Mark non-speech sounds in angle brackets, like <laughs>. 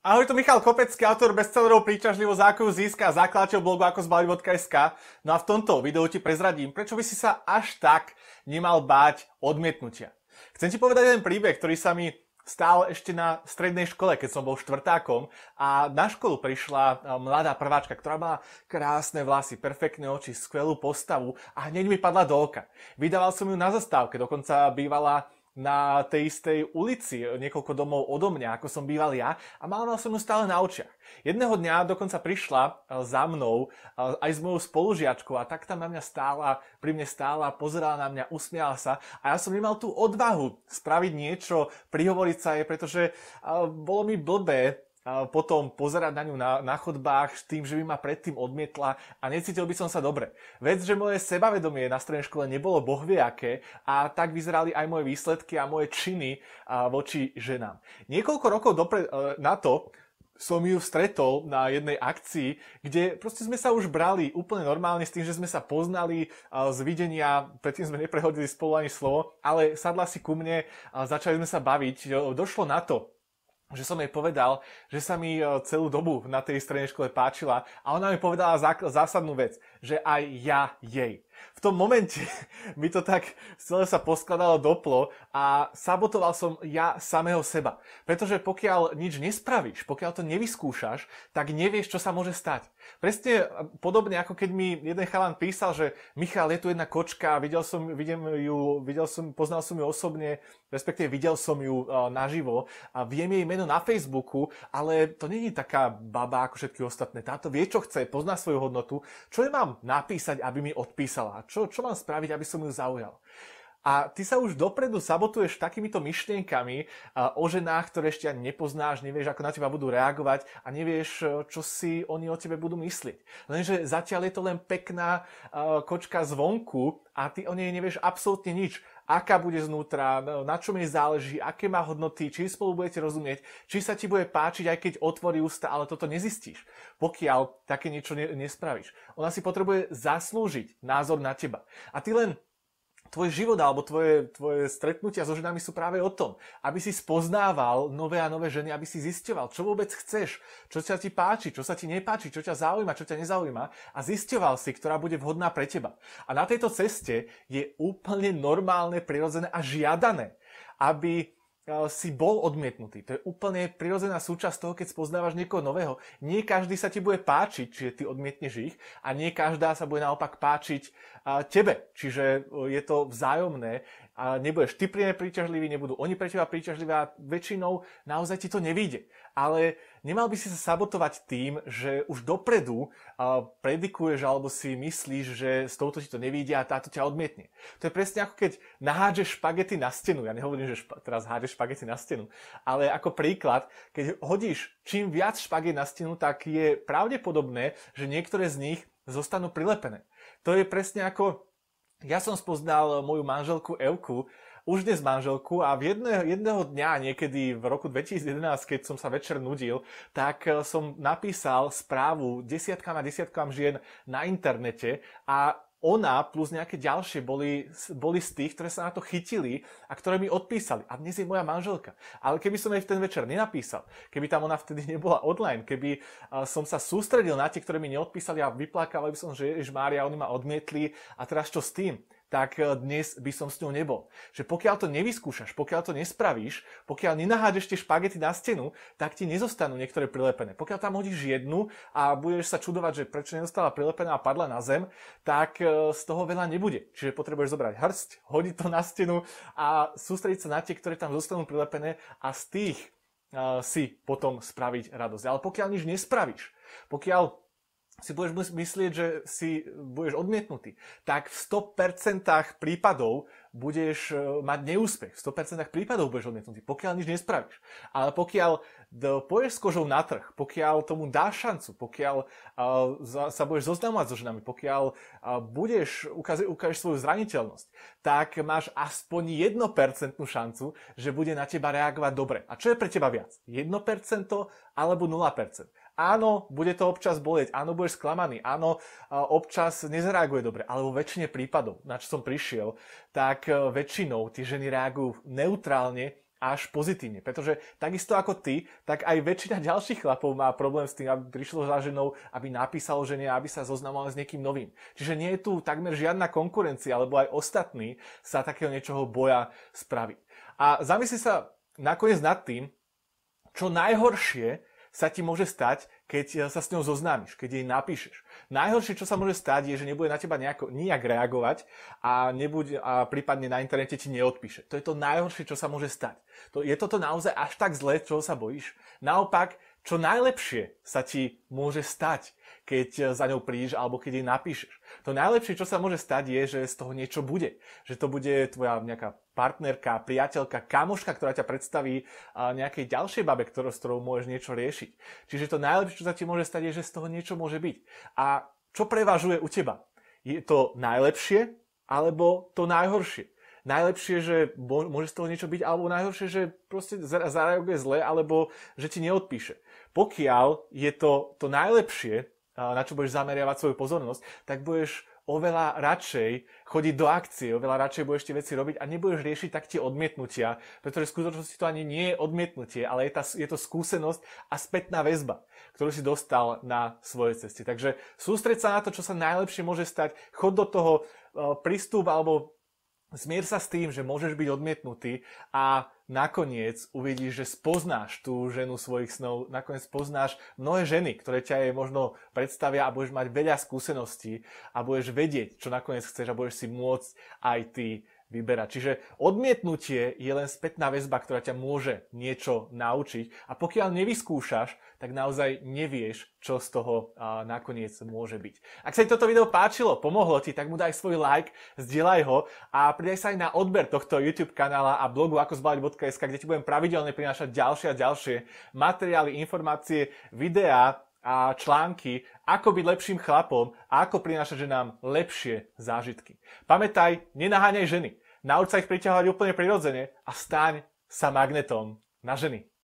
Ahoj, tu Michal Kopecký, autor bestsellerov Príťažlivo zákujú získa a zakladateľ blogu ako zbaliť.sk. No a v tomto videu ti prezradím, prečo by si sa až tak nemal báť odmietnutia. Chcem ti povedať jeden príbeh, ktorý sa mi stál ešte na strednej škole, keď som bol štvrtákom a na školu prišla eh, mladá prváčka, ktorá mala krásne vlasy, perfektné oči, skvelú postavu a hneď mi padla do oka. Vydával som ju na zastávke, dokonca bývala na tej istej ulici, e, niekoľko domov odo mňa, ako som býval ja, a mala som ju stále na očiach. Jedného dňa dokonca prišla e, za mnou e, aj s mojou spolužiačkou a tak tam na mňa stála, pri mne stála, pozerala na mňa, usmiala sa a ja som nemal tú odvahu spraviť niečo, prihovoriť sa jej, pretože bolo mi blbé potom pozerať na ňu na, na chodbách s tým, že by ma predtým odmietla a necítil by som sa dobre. Vec, že moje sebavedomie na strednej škole nebolo bohviaké, a tak vyzerali aj moje výsledky a moje činy a, voči ženám. Niekoľko rokov dopre, e, na to som ju stretol na jednej akcii, kde proste sme sa už brali úplne normálne s tým, že sme sa poznali e, z videnia, predtým sme neprehodili spolu ani slovo, ale sadla si ku mne, a začali sme sa baviť, e, došlo na to, že som jej povedal, že sa mi e, celú dobu na tej strednej škole páčila a ona mi povedala zásadnú vec, že aj ja jej v tom momente <laughs> mi to tak celé sa poskladalo doplo a sabotoval som ja samého seba. Pretože pokiaľ nič nespravíš, pokiaľ to nevyskúšaš, tak nevieš, čo sa môže stať. Presne e, podobne ako keď mi jeden chalan písal, že Michal, je tu jedna kočka, videl som, vidím ju, videl som, poznal som ju osobne, respektíve videl som ju uh, naživo a viem jej meno na Facebooku, ale to není taká baba ako všetky ostatné. Táto vie, čo chce, pozná svoju hodnotu. Čo jej mám napísať, aby mi odpísala? chcela, čo, čo mám spraviť, aby som ju zaujal. A ty sa už dopredu sabotuješ takýmito myšlienkami o ženách, ktoré ešte ani nepoznáš, nevieš, ako na teba budú reagovať a nevieš, e, čo si oni o tebe budú myslieť. Lenže zatiaľ je to len pekná e, kočka zvonku a ty o nej nevieš absolútne nič aká bude znútra, na čom jej záleží, aké má hodnoty, či spolu budete rozumieť, či sa ti bude páčiť, aj keď otvorí ústa, ale toto nezistíš, pokiaľ také niečo ne- nespravíš. Ona si potrebuje zaslúžiť názor na teba. A ty len tvoj život alebo tvoje, tvoje stretnutia so ženami sú práve o tom, aby si spoznával nové a nové ženy, aby si zisťoval, čo vôbec chceš, čo sa ti páči, čo sa ti nepáči, čo ťa zaujíma, čo ťa nezaujíma a zisťoval si, ktorá bude vhodná pre teba. A na tejto ceste je úplne normálne, prirodzené a žiadané, aby si bol odmietnutý. To je úplne prirodzená súčasť toho, keď spoznávaš niekoho nového. Nie každý sa ti bude páčiť, čiže ty odmietneš ich a nie každá sa bude naopak páčiť tebe. Čiže e, je to vzájomné a nebudeš ty pre ne príťažlivý, nebudú oni pre teba príťažliví a väčšinou naozaj ti to nevíde. Ale nemal by si sa sabotovať tým, že už dopredu predikuješ alebo si myslíš, že s touto ti to nevíde a táto ťa odmietne. To je presne ako keď nahádžeš špagety na stenu. Ja nehovorím, že špa- teraz hádžeš špagety na stenu, ale ako príklad, keď hodíš čím viac špaget na stenu, tak je pravdepodobné, že niektoré z nich zostanú prilepené. To je presne ako ja som spoznal moju manželku Evku, už dnes manželku a v jedného, jedného dňa, niekedy v roku 2011, keď som sa večer nudil, tak eh, som napísal správu desiatkám a desiatkám žien na internete a ona plus nejaké ďalšie boli, boli z tých, ktoré sa na to chytili a ktoré mi odpísali. A dnes je moja manželka. Ale keby som jej v ten večer nenapísal, keby tam ona vtedy nebola online, keby som sa sústredil na tie, ktoré mi neodpísali a vyplakal by som, že Ježiš Mária, oni ma odmietli a teraz čo s tým? tak eh, dnes by som s ňou nebol. Že pokiaľ to nevyskúšaš, pokiaľ to nespravíš, pokiaľ nenahádeš tie špagety na stenu, tak ti nezostanú niektoré prilepené. Pokiaľ tam hodíš jednu a budeš sa čudovať, že prečo nezostala prilepená a padla na zem, tak eh, z toho veľa nebude. Čiže potrebuješ zobrať hrst, hodiť to na stenu a sústrediť sa na tie, ktoré tam zostanú prilepené a z tých eh, si potom spraviť radosť. Ale pokiaľ nič nespravíš, pokiaľ si budeš myslieť, že si budeš odmietnutý, tak v 100% prípadov budeš e, mať neúspech. V 100% prípadov budeš odmietnutý, pokiaľ nič nespravíš. Ale pokiaľ pôjdeš s kožou na trh, pokiaľ tomu dáš šancu, pokiaľ uh, sa budeš zoznamovať so ženami, pokiaľ uh, budeš, ukáže, svoju zraniteľnosť, tak máš aspoň 1% šancu, že bude na teba reagovať dobre. A čo je pre teba viac? 1% alebo 0%? Áno, bude to občas boleť, áno, budeš sklamaný, áno, občas nezareaguje dobre, ale vo väčšine prípadov, na čo som prišiel, tak e, väčšinou tie ženy reagujú neutrálne až pozitívne. Pretože takisto ako ty, tak aj väčšina ďalších chlapov má problém s tým, aby prišlo za ženou, aby napísalo žene, aby sa zoznamoval s niekým novým. Čiže nie je tu takmer žiadna konkurencia, alebo aj ostatní sa takého niečoho boja spraviť. A zamysli sa nakoniec nad tým, čo najhoršie sa ti môže stať, keď e, sa s ňou zoznámiš, keď jej napíšeš. Najhoršie, čo sa môže stať, je, že nebude na teba nejako, nijak reagovať a, nebude, a prípadne na internete ti neodpíše. To je to najhoršie, čo sa môže stať. To, je toto naozaj až tak zlé, čo sa bojíš? Naopak, čo najlepšie sa ti môže stať, keď za ňou prídeš alebo keď jej napíšeš. To najlepšie, čo sa môže stať, je, že z toho niečo bude. Že to bude tvoja nejaká partnerka, priateľka, kamoška, ktorá ťa predstaví nejakej ďalšej babe, ktorou, s ktorou môžeš niečo riešiť. Čiže to najlepšie, čo sa ti môže stať, je, že z toho niečo môže byť. A čo prevažuje u teba? Je to najlepšie alebo to najhoršie? najlepšie, že môže z toho niečo byť, alebo najhoršie, že proste zareaguje zle, alebo že ti neodpíše. Pokiaľ je to to najlepšie, na čo budeš zameriavať svoju pozornosť, tak budeš oveľa radšej chodiť do akcie, oveľa radšej budeš tie veci robiť a nebudeš riešiť tak tie odmietnutia, pretože v skutočnosti to ani nie je odmietnutie, ale je, tá, je to skúsenosť a spätná väzba, ktorú si dostal na svojej ceste. Takže sústreď sa na to, čo sa najlepšie môže stať, chod do toho, e, prístup alebo Smier sa s tým, že môžeš byť odmietnutý a nakoniec uvidíš, že spoznáš tú ženu svojich snov, nakoniec spoznáš mnohé ženy, ktoré ťa jej možno predstavia a budeš mať veľa skúseností a budeš vedieť, čo nakoniec chceš a budeš si môcť aj ty vyberať. Čiže odmietnutie je len spätná väzba, ktorá ťa môže niečo naučiť a pokiaľ nevyskúšaš, tak naozaj nevieš, čo z toho a, nakoniec môže byť. Ak sa ti toto video páčilo, pomohlo ti, tak mu daj svoj like, zdieľaj ho a pridaj sa aj na odber tohto YouTube kanála a blogu akozbaliť.sk, kde ti budem pravidelne prinášať ďalšie a ďalšie materiály, informácie, videá, a články, ako byť lepším chlapom a ako prinášať ženám lepšie zážitky. Pamätaj, nenaháňaj ženy. Nauč sa ich priťahovať úplne prirodzene a staň sa magnetom na ženy.